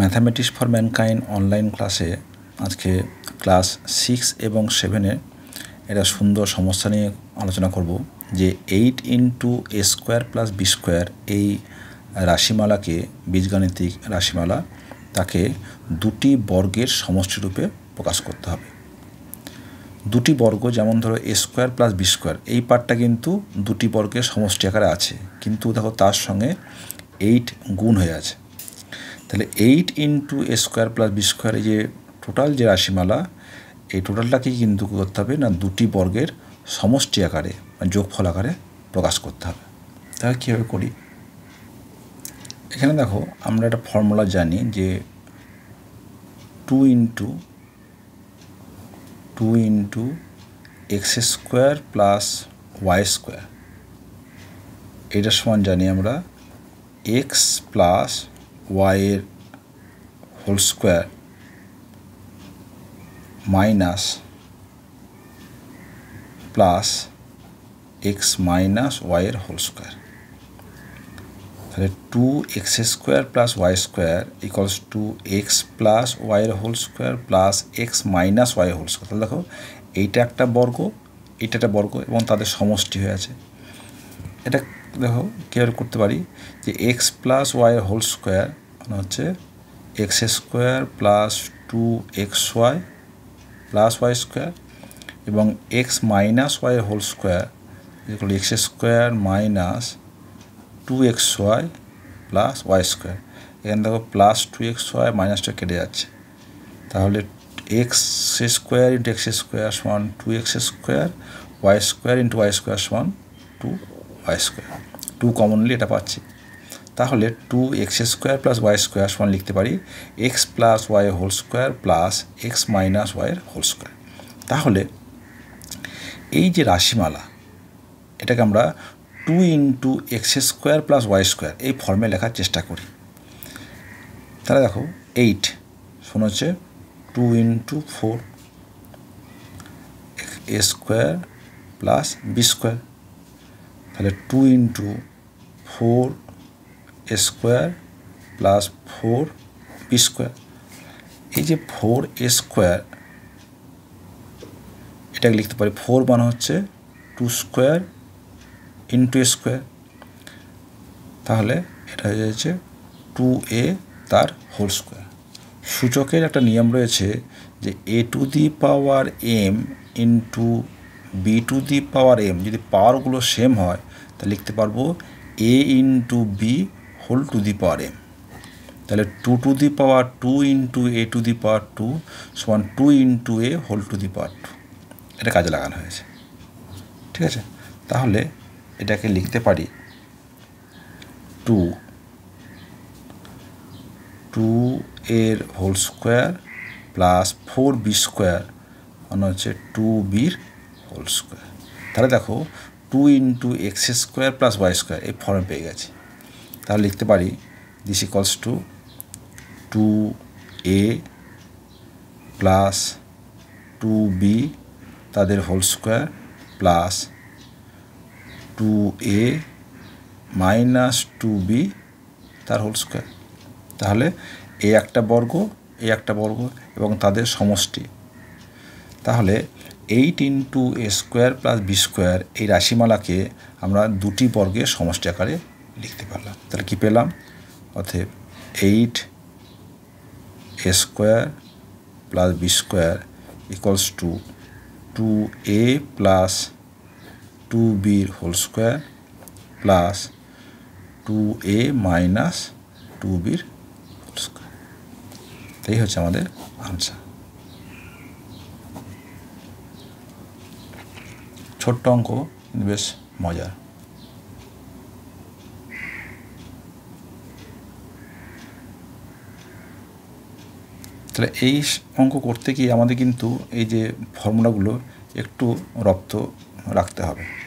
mathematics for mankind online ক্লাসে আজকে class six এবং সেভেনে এটা সুন্দর সমস্যা নিয়ে আলোচনা করব যে eight into a square plus b square এই রাশিমালাকে বীজগাণিতিক রাশিমালা তাকে দুটি বর্গের সমষ্টিরূপে প্রকাশ করতে হবে দুটি বর্গ যেমন ধরো a square plus b square এই পার্টটা কিন্তু দুটি বর্গের সমষ্টি আকারে আছে কিন্তু দেখো তার সঙ্গে এইট গুণ হয়ে আছে তাহলে eight into a square plus b স্কোয়ারে যে টোটাল যে রাশিমালা এই টোটালটাকে কিন্তু করতে হবে না দুটি বর্গের সমষ্টি আকারে মানে যোগফল আকারে প্রকাশ করতে হবে তাহলে কীভাবে করি এখানে দেখো আমরা একটা ফর্মুলা জানি যে two into two into x square plus y square এটার সমান জানি আমরা এক্স প্লাস ওয়াইয়ের whole square minus plus x minus ওয়াইয়ের হোল স্কোয়ার তাহলে two x square plus y square equals two x plus ওয়াইয়ের whole square plus x minus y whole square তাহলে দেখো এইটা একটা বর্গ এটা একটা বর্গ এবং তাদের সমষ্টি হয়ে আছে এটা দেখো কেয়ার করতে পারি যে এক্স প্লাস ওয়াইয়ের হোল স্কোয়ার মানে হচ্ছে x square plus two x y plus y square এবং এক্স মাইনাস ওয়াইয়ের হোল স্কোয়ার যেগুলো x square minus two x y plus y square এখানে দেখো প্লাস টু এক্স ওয়াই মাইনাসটা কেটে যাচ্ছে তাহলে x square into x square সমান two x square y square into y square সমান two y square two commonly এটা পাচ্ছি তাহলে two x square plus y square সমান লিখতে পারি x plus y whole square plus x minus ওয়াইয়ের whole square তাহলে এই যে রাশিমালা এটাকে আমরা two into x square plus y square এই ফর্মে লেখার চেষ্টা করি তাহলে দেখো এইট শোন হচ্ছে two into four a square plus b square তাহলে two into four square plus four p square এই যে ফোর স্কোয়ার এটাকে লিখতে পারি ফোর মানে হচ্ছে টু স্কোয়ার ইন্টু স্কোয়ার তাহলে এটা হয়ে যাচ্ছে টু এ তার হোল স্কোয়ার সূচকের একটা নিয়ম রয়েছে যে a to the power m into b to the power m যদি পাওয়ারগুলো সেম হয় তাহলে লিখতে পারবো a into b whole to the power m তাহলে two to the power two into a to the power two সমান two into a whole to the power two এটা কাজে লাগানো হয়েছে ঠিক আছে তাহলে এটাকে লিখতে পারি টু টু এর whole square plus four b square মানে হচ্ছে টু বির হোল স্কোয়ার তাহলে দেখো two into x square plus y square এই ফর্ম পেয়ে গেছি তাহলে লিখতে পারি this equals two two a plus two b তাদের whole square plus two a minus two b তার হোল স্কোয়ার তাহলে এ একটা বর্গ এ একটা বর্গ এবং তাদের সমষ্টি তাহলে eight into a square plus b square এই রাশিমালাকে আমরা দুটি বর্গে সমষ্টি আকারে লিখতে পারলাম তাহলে কি পেলাম অর্থেব eight a square plus b square equals two two a plus two বির whole square plus two a minus two বির হোল স্কোয়ার এই হচ্ছে আমাদের আনসার ছোট্ট অঙ্ক বেশ মজার তাহলে এই অঙ্ক করতে গিয়ে আমাদের কিন্তু এই যে ফর্মুলাগুলো একটু রপ্ত রাখতে হবে